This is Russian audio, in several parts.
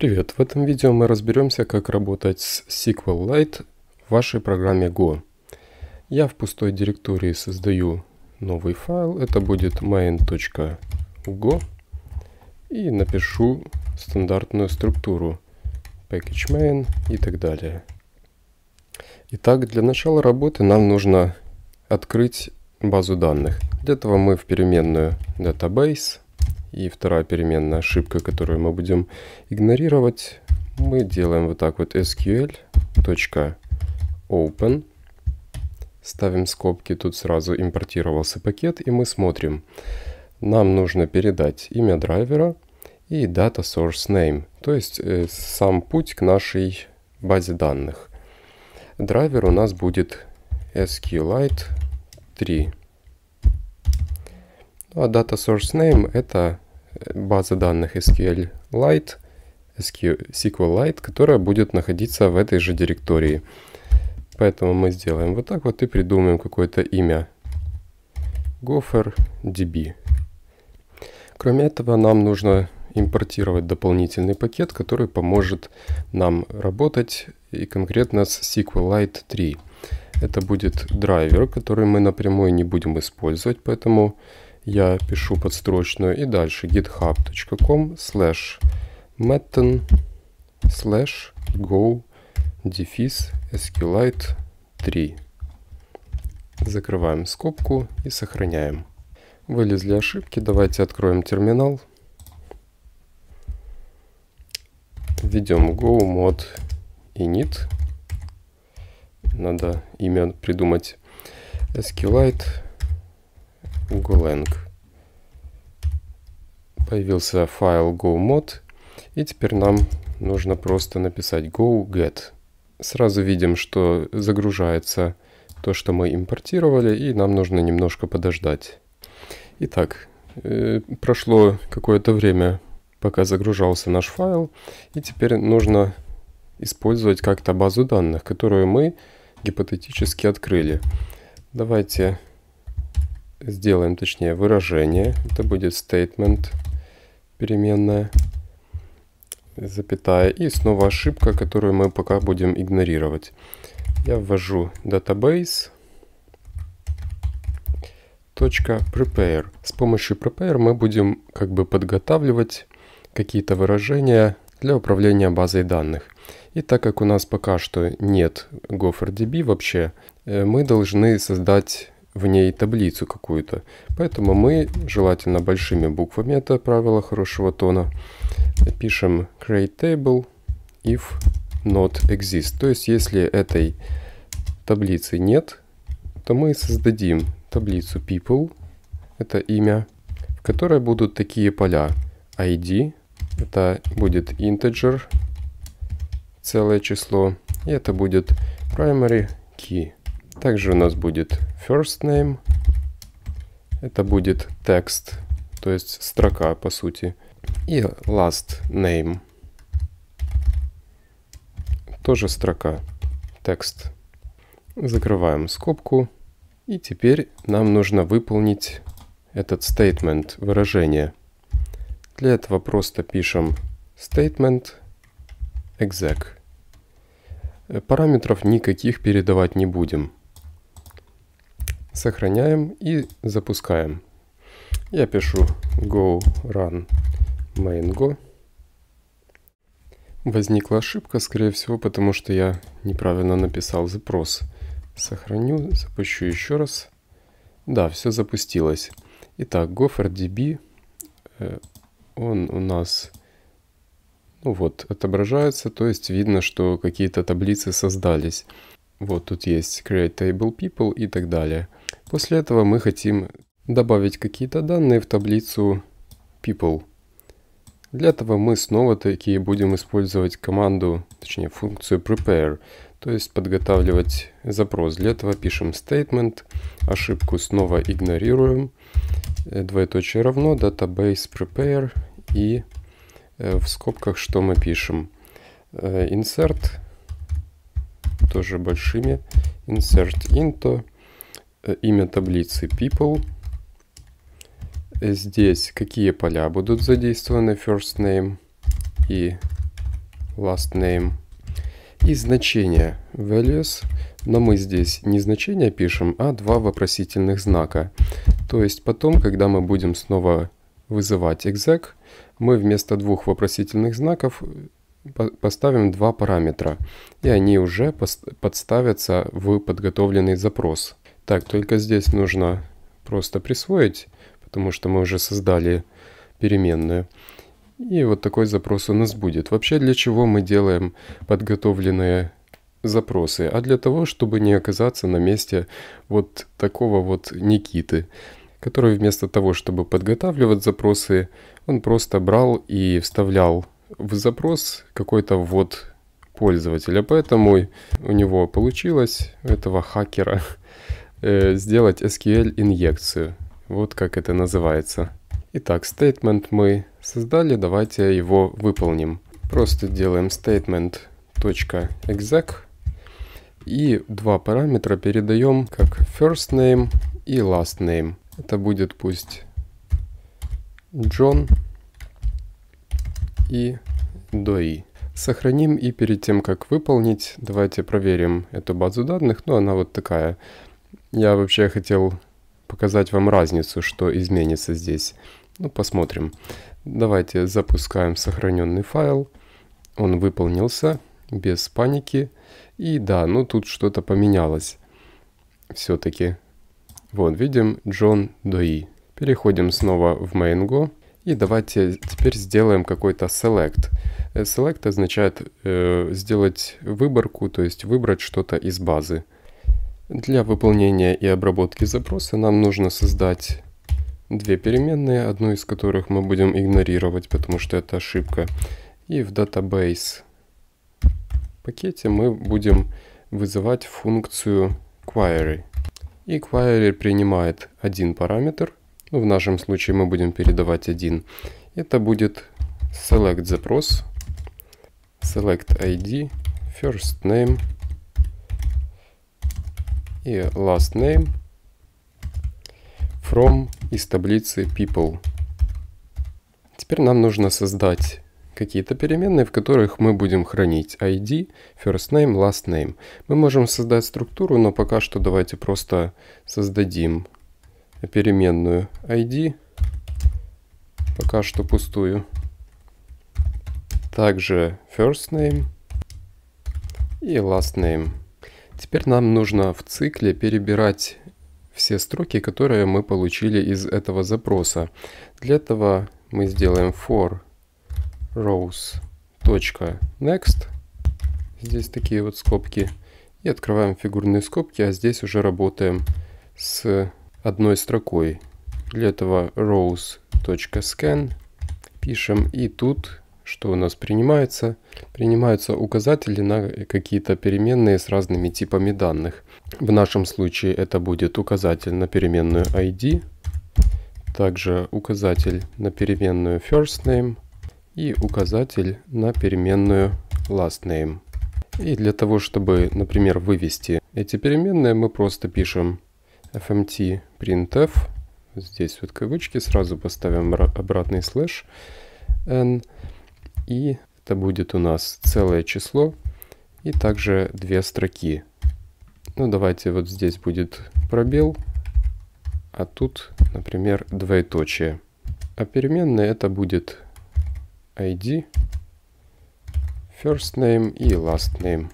Привет! В этом видео мы разберемся, как работать с SQLite в вашей программе Go. Я в пустой директории создаю новый файл. Это будет main.go и напишу стандартную структуру package main и так далее. Итак, для начала работы нам нужно открыть базу данных. Для этого мы в переменную database и вторая переменная ошибка, которую мы будем игнорировать, мы делаем вот так вот sql.open. Ставим скобки, тут сразу импортировался пакет, и мы смотрим. Нам нужно передать имя драйвера и data source name, то есть э, сам путь к нашей базе данных. Драйвер у нас будет sqlite 3. Ну а data source name это э, база данных SQLite, SQLite, которая будет находиться в этой же директории. Поэтому мы сделаем вот так вот и придумаем какое-то имя. GopherDB. Кроме этого, нам нужно импортировать дополнительный пакет, который поможет нам работать и конкретно с SQLite 3. Это будет драйвер, который мы напрямую не будем использовать, поэтому я пишу подстрочную и дальше github.com slash metten slash go дефис sqlite 3. Закрываем скобку и сохраняем. Вылезли ошибки, давайте откроем терминал. Введем go mod init. Надо имя придумать. SQLite Golang. Появился файл go.mod. И теперь нам нужно просто написать go get. Сразу видим, что загружается то, что мы импортировали, и нам нужно немножко подождать. Итак, э, прошло какое-то время, пока загружался наш файл, и теперь нужно использовать как-то базу данных, которую мы гипотетически открыли. Давайте сделаем, точнее, выражение. Это будет statement переменная, запятая. И снова ошибка, которую мы пока будем игнорировать. Я ввожу database .prepare. С помощью prepare мы будем как бы подготавливать какие-то выражения для управления базой данных. И так как у нас пока что нет GopherDB вообще, э, мы должны создать в ней таблицу какую-то. Поэтому мы, желательно большими буквами, это правило хорошего тона, пишем create table if not exist. То есть, если этой таблицы нет, то мы создадим таблицу people, это имя, в которой будут такие поля id, это будет integer, целое число, и это будет primary key. Также у нас будет first name. Это будет текст, то есть строка по сути. И last name. Тоже строка, текст. Закрываем скобку. И теперь нам нужно выполнить этот statement, выражение. Для этого просто пишем statement exec. Параметров никаких передавать не будем. Сохраняем и запускаем. Я пишу go run maingo. Возникла ошибка, скорее всего, потому что я неправильно написал запрос. Сохраню, запущу еще раз. Да, все запустилось. Итак, goferdb, э, он у нас ну вот, отображается, то есть видно, что какие-то таблицы создались. Вот тут есть create table people и так далее. После этого мы хотим добавить какие-то данные в таблицу people. Для этого мы снова-таки будем использовать команду, точнее функцию prepare, то есть подготавливать запрос. Для этого пишем statement, ошибку снова игнорируем, э, двоеточие равно, database prepare и э, в скобках что мы пишем. Э, insert, тоже большими, insert into, Э, имя таблицы people. Здесь какие поля будут задействованы first name и last name. И значение values. Но мы здесь не значение пишем, а два вопросительных знака. То есть потом, когда мы будем снова вызывать exec, мы вместо двух вопросительных знаков э, поставим два параметра, и они уже подставятся в подготовленный запрос. Так, только здесь нужно просто присвоить, потому что мы уже создали переменную. И вот такой запрос у нас будет. Вообще для чего мы делаем подготовленные запросы? А для того, чтобы не оказаться на месте вот такого вот Никиты, который вместо того, чтобы подготавливать запросы, он просто брал и вставлял в запрос какой-то вот пользователя. Поэтому у него получилось, у этого хакера, Э, сделать SQL инъекцию. Вот как это называется. Итак, statement мы создали, давайте его выполним. Просто делаем statement.exec и два параметра передаем как first name и last name. Это будет пусть John и DOI. Сохраним и перед тем, как выполнить, давайте проверим эту базу данных. Ну, она вот такая. Я вообще хотел показать вам разницу, что изменится здесь. Ну, посмотрим. Давайте запускаем сохраненный файл. Он выполнился без паники. И да, ну тут что-то поменялось все-таки. Вот, видим Джон Дои. Переходим снова в Mango. И давайте теперь сделаем какой-то select. Э, select означает э, сделать выборку, то есть выбрать что-то из базы. Для выполнения и обработки запроса нам нужно создать две переменные, одну из которых мы будем игнорировать, потому что это ошибка. И в database пакете мы будем вызывать функцию query. И query принимает один параметр. Ну, в нашем случае мы будем передавать один. Это будет select запрос, select ID, first name, и last name from из таблицы people. Теперь нам нужно создать какие-то переменные, в которых мы будем хранить ID, first name, last name. Мы можем создать структуру, но пока что давайте просто создадим переменную ID, пока что пустую. Также first name и last name. Теперь нам нужно в цикле перебирать все строки, которые мы получили из этого запроса. Для этого мы сделаем for rows.next. Здесь такие вот скобки. И открываем фигурные скобки, а здесь уже работаем с одной строкой. Для этого rows.scan пишем и тут что у нас принимается. Принимаются указатели на какие-то переменные с разными типами данных. В нашем случае это будет указатель на переменную ID, также указатель на переменную first name и указатель на переменную last name. И для того, чтобы, например, вывести эти переменные, мы просто пишем fmt printf, здесь вот кавычки, сразу поставим обратный слэш n, и это будет у нас целое число и также две строки. Ну, давайте вот здесь будет пробел, а тут, например, двоеточие. А переменные это будет ID, first name и last name.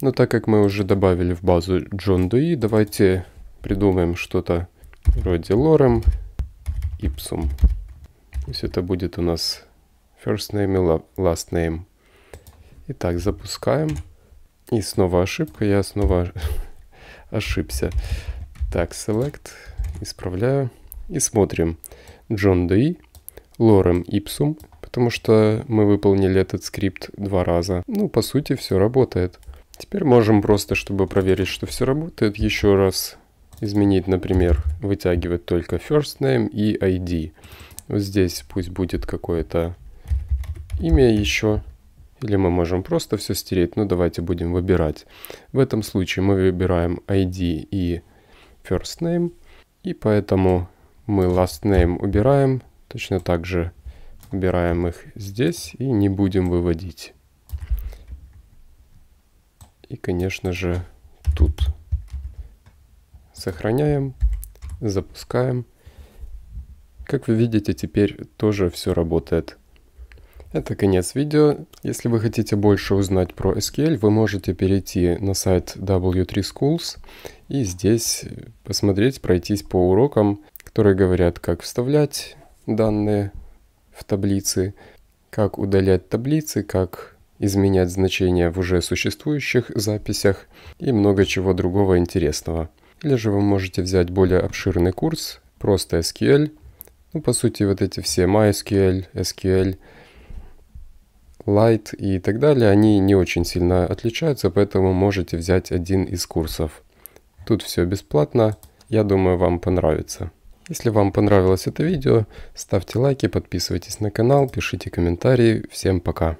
Но так как мы уже добавили в базу John Dewey, давайте придумаем что-то вроде lorem ipsum. Пусть это будет у нас first name и last name. Итак, запускаем. И снова ошибка, я снова ошибся. Так, select, исправляю. И смотрим. John Dee, lorem ipsum, потому что мы выполнили этот скрипт два раза. Ну, по сути, все работает. Теперь можем просто, чтобы проверить, что все работает, еще раз изменить, например, вытягивать только first name и ID. Вот здесь пусть будет какое-то имя еще. Или мы можем просто все стереть, но давайте будем выбирать. В этом случае мы выбираем ID и first name. И поэтому мы last name убираем. Точно так же убираем их здесь и не будем выводить. И, конечно же, тут. Сохраняем, запускаем. Как вы видите, теперь тоже все работает это конец видео. Если вы хотите больше узнать про SQL, вы можете перейти на сайт W3Schools и здесь посмотреть, пройтись по урокам, которые говорят, как вставлять данные в таблицы, как удалять таблицы, как изменять значения в уже существующих записях и много чего другого интересного. Или же вы можете взять более обширный курс, просто SQL, ну, по сути, вот эти все MySQL, SQL, SQL Light и так далее, они не очень сильно отличаются, поэтому можете взять один из курсов. Тут все бесплатно, я думаю вам понравится. Если вам понравилось это видео, ставьте лайки, подписывайтесь на канал, пишите комментарии. Всем пока!